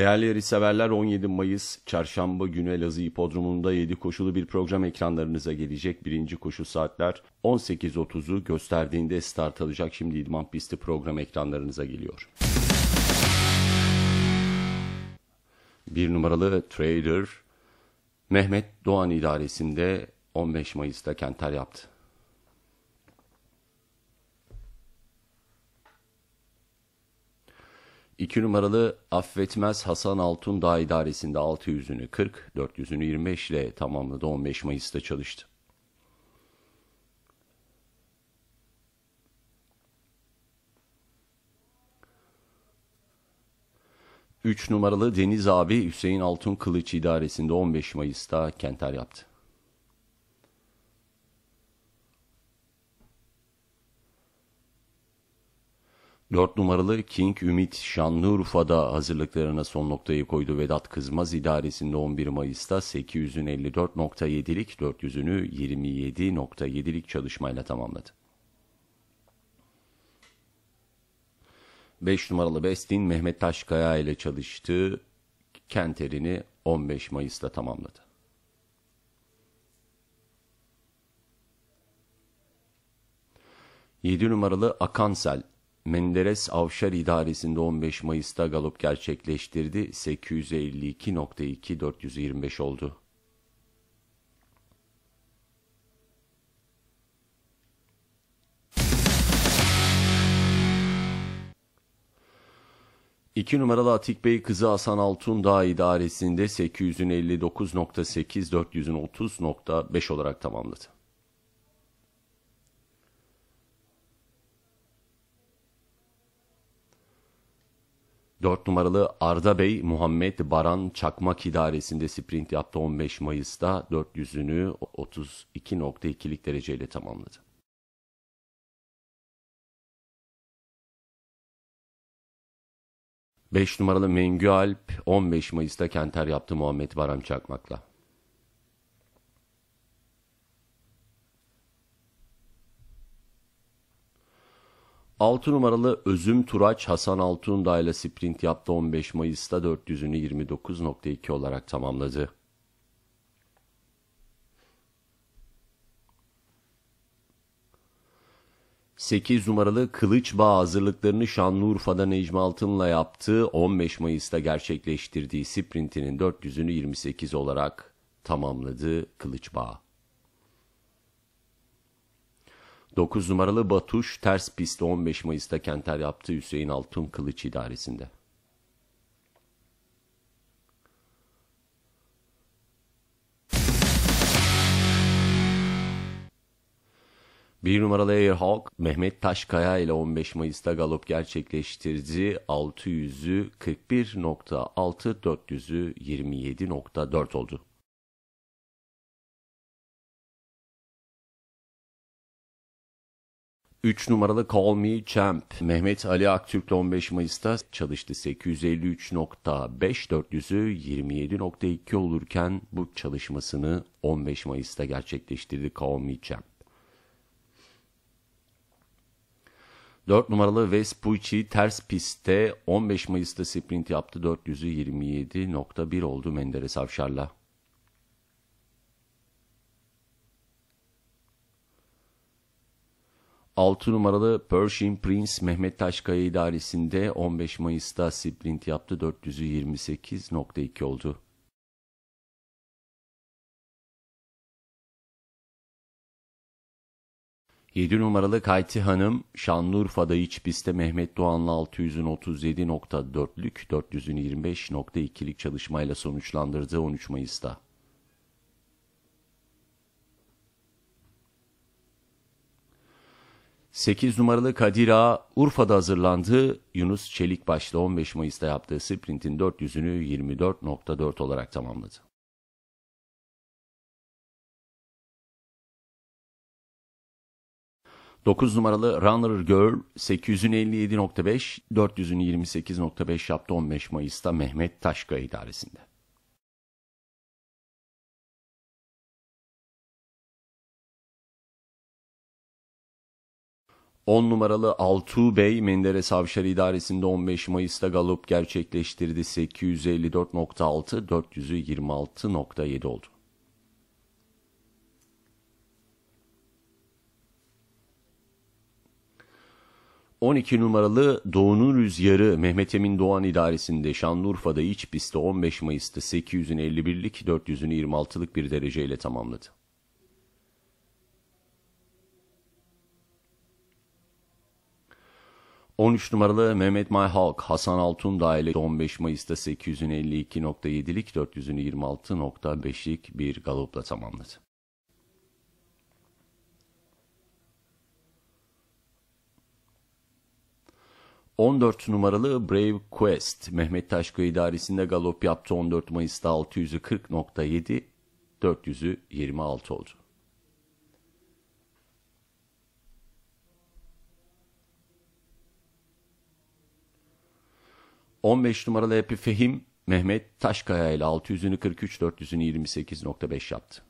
Değerli yarışseverler 17 Mayıs Çarşamba günü Elazığ Hipodromu'nda 7 koşulu bir program ekranlarınıza gelecek. Birinci koşu saatler 18.30'u gösterdiğinde start alacak. Şimdi idman Pisti program ekranlarınıza geliyor. Bir numaralı trader Mehmet Doğan idaresinde 15 Mayıs'ta kenter yaptı. 2 numaralı affetmez Hasan Altun Dağ İdaresi'nde 600'ünü 40, 400'ünü 25 ile tamamladı 15 Mayıs'ta çalıştı. Üç numaralı Deniz abi Hüseyin Altun Kılıç idaresinde 15 Mayıs'ta kenter yaptı. 4 numaralı King Ümit Şanlıurfa'da hazırlıklarına son noktayı koydu Vedat Kızmaz idaresinde 11 Mayıs'ta 854.7'lik 400'ünü 27.7'lik çalışmayla tamamladı. 5 numaralı Bestin Mehmet Taşkaya ile çalıştığı kenterini 15 Mayıs'ta tamamladı. Yedi numaralı Akansel Menderes Avşar İdaresi'nde 15 Mayıs'ta galop gerçekleştirdi. 852.2425 oldu. İki numaralı Atik Bey kızı Hasan Altun Dağ idaresinde 859.8 430.5 olarak tamamladı. 4 numaralı Arda Bey Muhammed Baran Çakmak idaresinde sprint yaptı 15 Mayıs'ta 400'ünü 32.2'lik dereceyle tamamladı. Beş numaralı Mengü Alp 15 Mayıs'ta kenter yaptı Muhammed Baran Çakmak'la. 6 numaralı Özüm Turaç Hasan Altuğ'un ile sprint yaptı 15 Mayıs'ta 400'ünü 29.2 olarak tamamladı. Sekiz numaralı Kılıçbağ hazırlıklarını Şanlıurfa'da Necmi Altın'la yaptığı 15 Mayıs'ta gerçekleştirdiği sprintinin 400'ünü 28 olarak tamamladı Kılıçbağ. 9 numaralı Batuş ters pistte 15 Mayıs'ta kenter yaptı Hüseyin Altun Kılıç idaresinde. Bir numaralı Airhawk Mehmet Taşkaya ile 15 Mayıs'ta galop gerçekleştirdi. 600'ü 41.6, 400'ü 27.4 oldu. 3 numaralı Call Me Champ. Mehmet Ali Aktürk 15 Mayıs'ta çalıştı 853.5 400'ü 27.2 olurken bu çalışmasını 15 Mayıs'ta gerçekleştirdi Call Me Champ. 4 numaralı Vespucci ters pistte 15 Mayıs'ta sprint yaptı 400'ü 27.1 oldu Menderes Avşar'la. 6 numaralı Pershing Prince Mehmet Taşkaya idaresinde 15 Mayıs'ta sprint yaptı. 428.2 oldu. Yedi numaralı Kayti Hanım, Şanlıurfa'da iç pistte Mehmet Doğan'la 637.4'lük 425.2'lik çalışmayla sonuçlandırdı 13 Mayıs'ta. 8 numaralı Kadir Ağa Urfa'da hazırlandı. Yunus Çelik başta 15 Mayıs'ta yaptığı sprintin 400'ünü 24.4 olarak tamamladı. Dokuz numaralı Runner Girl 857.5, 400'ünü 28.5 yaptı 15 Mayıs'ta Mehmet Taşka idaresinde. 10 numaralı Altuğ Bey Menderes Avşar İdaresi'nde 15 Mayıs'ta galop gerçekleştirdi. 854.6, 426.7 oldu. On iki numaralı Doğu'nun Rüzgarı Mehmet Emin Doğan idaresinde Şanlıurfa'da iç pistte 15 Mayıs'ta 851'lik 426'lık bir dereceyle tamamladı. 13 numaralı Mehmet Mayhalk, Hasan Altun dahil 15 Mayıs'ta 852.7'lik 400'ünü bir galopla tamamladı. ...14 numaralı Brave Quest... ...Mehmet Taşko idaresinde galop yaptı... ...14 Mayıs'ta 600'ü 40.7... ...400'ü 26 oldu. 15 numaralı Happy Fehim Mehmet Taşkaya ile 600'ünü 43 400'ünü yaptı.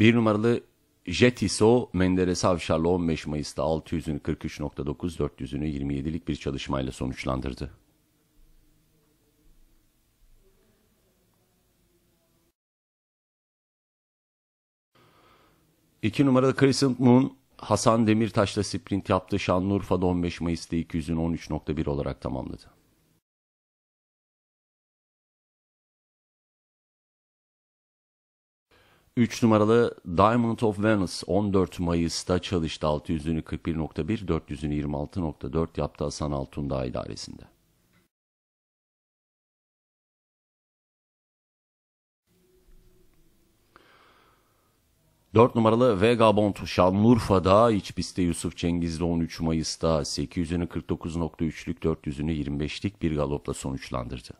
Bir numaralı Jetiso Menderes Avşarlı 15 Mayıs'ta 600'ünü 43.9 400'ünü 27'lik bir çalışmayla sonuçlandırdı. İki numarada Crescent Moon Hasan Demirtaş'la sprint yaptı. Şanlıurfa'da 15 Mayıs'ta 200'ün 13.1 olarak tamamladı. Üç numaralı Diamond of Venus, 14 Mayıs'ta çalıştı. 600'ünü 41.1, 400'ünü 26.4 yaptı Hasan Altundağ idaresinde. 4 numaralı Vagabond Şanlıurfa'da iç pistte Yusuf Cengiz'de 13 Mayıs'ta 800'ünü 49.3'lük 400'ünü 25'lik bir galopla sonuçlandırdı.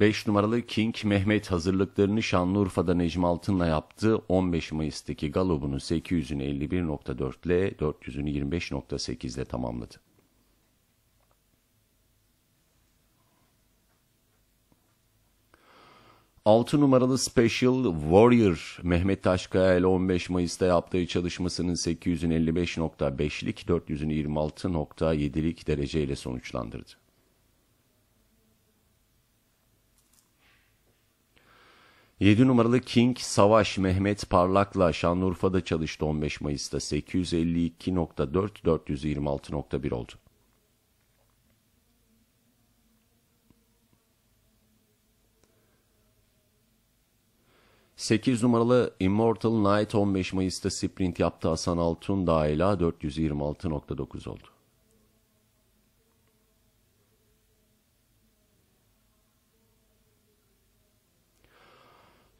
Beş numaralı King Mehmet hazırlıklarını Şanlıurfa'da Necmi Altın'la yaptı. 15 Mayıs'taki galobunu 800'ünü 51.4 ile 400'ünü 25.8 ile tamamladı. 6 numaralı Special Warrior Mehmet Taşkaya ile 15 Mayıs'ta yaptığı çalışmasının 855.5'lik 426.7'lik dereceyle sonuçlandırdı. Yedi numaralı King Savaş Mehmet Parlak'la Şanlıurfa'da çalıştı 15 Mayıs'ta 852.4 426.1 oldu. 8 numaralı Immortal Knight 15 Mayıs'ta sprint yaptı Hasan Altun dahila 426.9 oldu.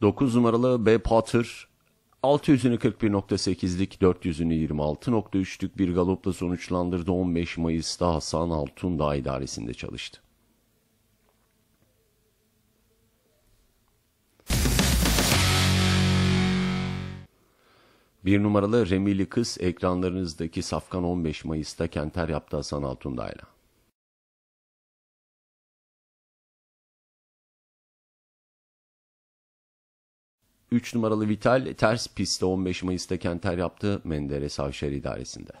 Dokuz numaralı B. Potter 600'ünü 41.8'lik 400'ünü 26.3'lük bir galopla sonuçlandırdı 15 Mayıs'ta Hasan Altun Dağ idaresinde çalıştı. Bir numaralı Remili Kız ekranlarınızdaki Safkan 15 Mayıs'ta Kenter yaptı Hasan Altunday'la. Üç numaralı Vital ters pistte 15 Mayıs'ta Kenter yaptı Menderes Avşar İdaresinde.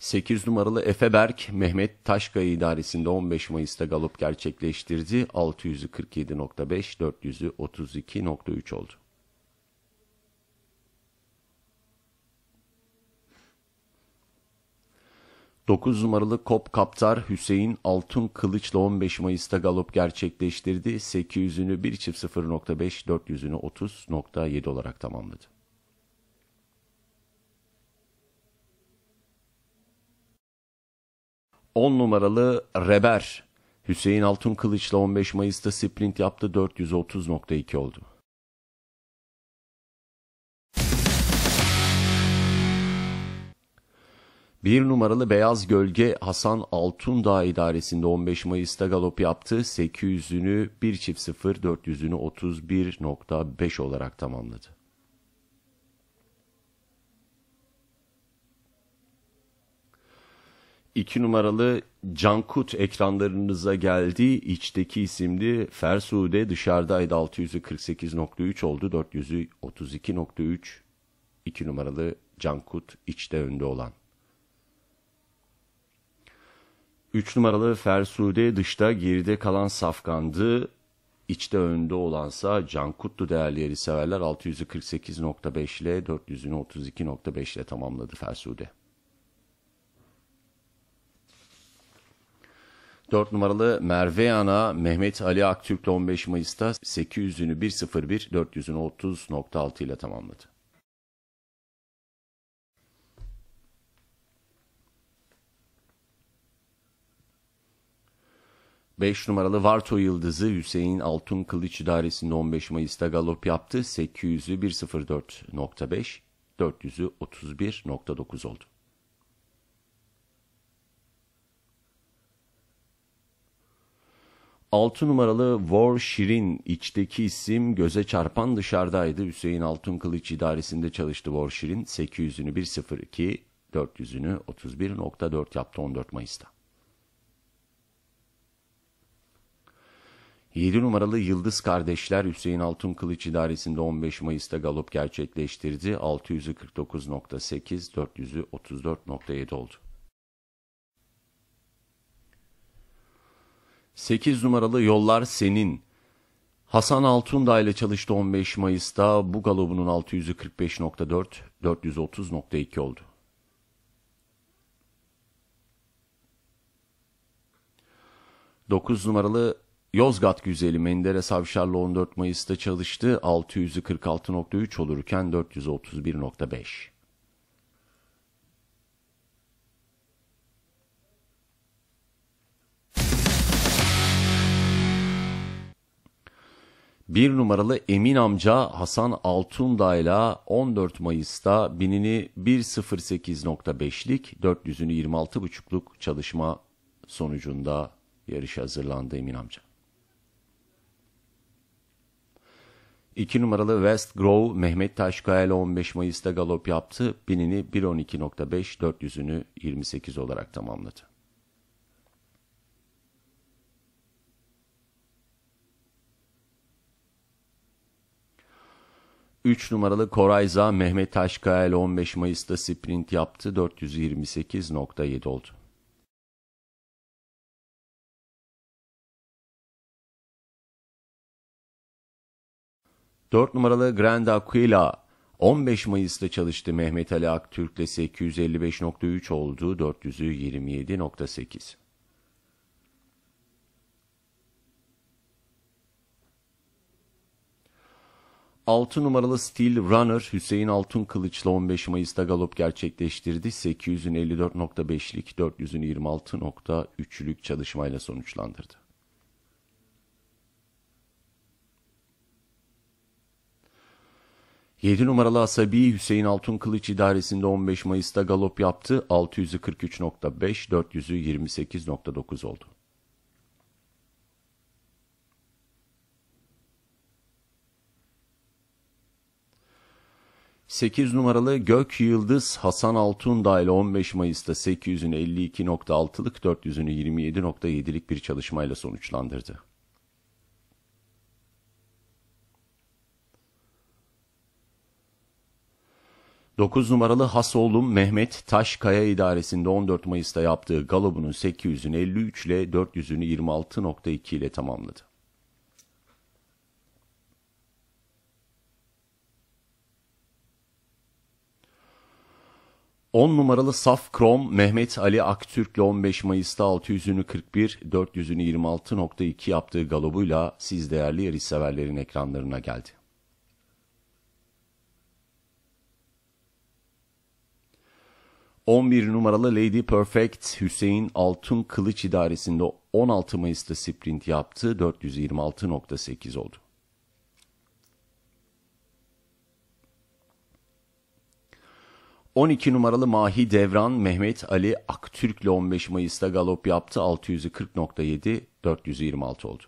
8 numaralı Efe Berk, Mehmet Taşkaya idaresinde 15 Mayıs'ta galop gerçekleştirdi. 647.5, 432.3 oldu. Dokuz numaralı Kop Kaptar Hüseyin Altın Kılıç'la 15 Mayıs'ta galop gerçekleştirdi. 800'ünü 1 çift 0.5, 400'ünü 30.7 olarak tamamladı. 10 numaralı Reber Hüseyin Altun Kılıç'la 15 Mayıs'ta sprint yaptı 430.2 oldu. Bir numaralı Beyaz Gölge Hasan Altundağ idaresinde 15 Mayıs'ta galop yaptı. 800'ünü 1 çift 0, 400'ünü 31.5 olarak tamamladı. 2 numaralı Cankut ekranlarınıza geldi. İçteki isimli Fersude dışarıdaydı 648.3 oldu. 400'ü 32.3. 2 numaralı Cankut içte önde olan. 3 numaralı Fersude dışta geride kalan Safkan'dı. İçte önde olansa Cankutlu değerli yeri severler 648.5 ile 400'ünü 32.5 ile tamamladı Fersude. 4 numaralı Merve Ana Mehmet Ali Aktürk'le 15 Mayıs'ta 800'ünü 101, 400'ünü 30.6 ile tamamladı. Beş numaralı Varto Yıldızı Hüseyin Altun Kılıç İdaresi'nde 15 Mayıs'ta galop yaptı. 800'ü 104.5, 400'ü 31.9 oldu. 6 numaralı War Şirin içteki isim göze çarpan dışarıdaydı. Hüseyin Altun Kılıç idaresinde çalıştı War Şirin. 800'ünü 1.02, 400'ünü 31.4 yaptı 14 Mayıs'ta. 7 numaralı Yıldız Kardeşler Hüseyin Altun Kılıç idaresinde 15 Mayıs'ta galop gerçekleştirdi. 649.8, 400'ü 34.7 oldu. 8 numaralı yollar senin. Hasan Altundağ ile çalıştı 15 Mayıs'ta. Bu galobunun 645.4, 430.2 oldu. Dokuz numaralı Yozgat Güzeli Menderes Avşarlı 14 Mayıs'ta çalıştı. 646.3 olurken 431.5. Bir numaralı Emin amca Hasan Altundağ ile 14 Mayıs'ta binini 1.08.5'lik 400'ünü 26.5'luk çalışma sonucunda yarışa hazırlandı Emin amca. 2 numaralı West Grow Mehmet Taşkaya ile 15 Mayıs'ta galop yaptı. Binini 1.12.5, 400'ünü 28 olarak tamamladı. 3 numaralı Korayza Mehmet Taşkael 15 Mayıs'ta sprint yaptı. 428.7 oldu. Dört numaralı Grand Aquila 15 Mayıs'ta çalıştı Mehmet Ali Aktürk'le 855.3 oldu 427.8. 6 numaralı Steel Runner Hüseyin Altun Kılıç'la 15 Mayıs'ta galop gerçekleştirdi. 800'ün 54.5'lik 400'ün 26.3'lük çalışmayla sonuçlandırdı. Yedi numaralı Asabi Hüseyin Altun Kılıç idaresinde 15 Mayıs'ta galop yaptı. 643.5 428.9 oldu. 8 numaralı Gök Yıldız Hasan Altun ile 15 Mayıs'ta 800'ünü 52.6'lık 400'ünü 27.7'lik bir çalışmayla sonuçlandırdı. Dokuz numaralı Hasoğlum Mehmet Taşkaya idaresinde 14 Mayıs'ta yaptığı galobunu 800'ünü 53 ile 400'ünü 26.2 ile tamamladı. 10 numaralı saf krom Mehmet Ali Aktürk'le 15 Mayıs'ta 600'ünü 41, 400'ünü 26.2 yaptığı galobuyla siz değerli yarış severlerin ekranlarına geldi. ...11 numaralı Lady Perfect Hüseyin Altın Kılıç idaresinde 16 Mayıs'ta sprint yaptı, 426.8 oldu. 12 numaralı Mahi Devran Mehmet Ali Aktürk'le 15 Mayıs'ta galop yaptı. 640.7 426 400'ü 26 oldu.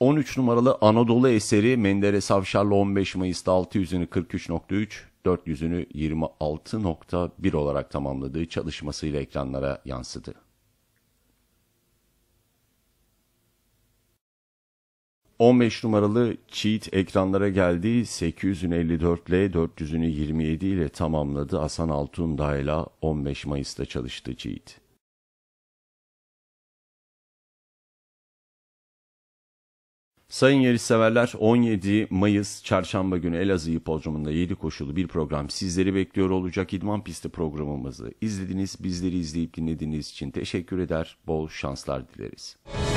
...13 numaralı Anadolu eseri Menderes Avşar'la 15 Mayıs'ta 600'ünü 43.3, 400'ünü 26.1 olarak tamamladığı çalışmasıyla ekranlara yansıdı. 15 numaralı cheat ekranlara geldi. 854 ile 427 ile tamamladı. Hasan Altun ile 15 Mayıs'ta çalıştı cheat. Sayın yarışseverler 17 Mayıs Çarşamba günü Elazığ Hipodromu'nda 7 koşulu bir program sizleri bekliyor olacak. idman Pisti programımızı izlediniz, bizleri izleyip dinlediğiniz için teşekkür eder, bol şanslar dileriz. Müzik